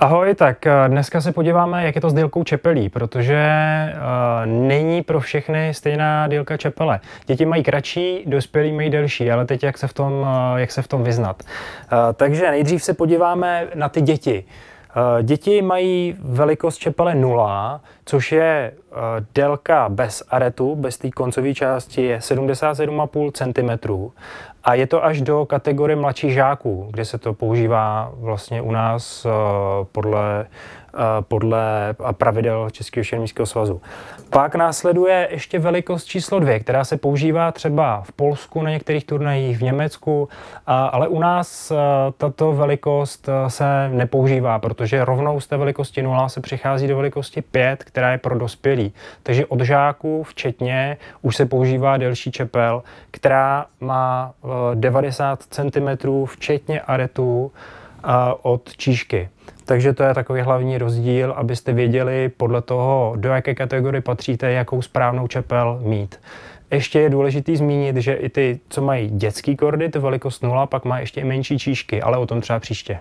Ahoj, tak eh, dneska se podíváme, jak je to s délkou čepelí, protože uh, není pro všechny stejná délka čepele. Děti mají kratší, dospělí mají delší, ale teď jak se v tom, uh, jak se v tom vyznat. Uh, takže nejdřív se podíváme na ty děti. Uh, děti mají velikost čepele 0, což je uh, délka bez aretu, bez té koncové části je 77,5 cm a je to až do kategorie mladších žáků, kde se to používá vlastně u nás eh, podle, eh, podle pravidel Českého šermířského svazu. Pak následuje ještě velikost číslo dvě, která se používá třeba v Polsku na některých turnajích, v Německu, ale u nás eh, tato velikost se nepoužívá, protože rovnou z té velikosti 0 se přichází do velikosti 5, která je pro dospělí. Takže od žáků včetně už se používá delší čepel, která má 90 cm, včetně aretů od číšky. Takže to je takový hlavní rozdíl, abyste věděli podle toho, do jaké kategorie patříte, jakou správnou čepel mít. Ještě je důležité zmínit, že i ty, co mají dětský kordy, to velikost nula, pak má ještě i menší číšky, ale o tom třeba příště.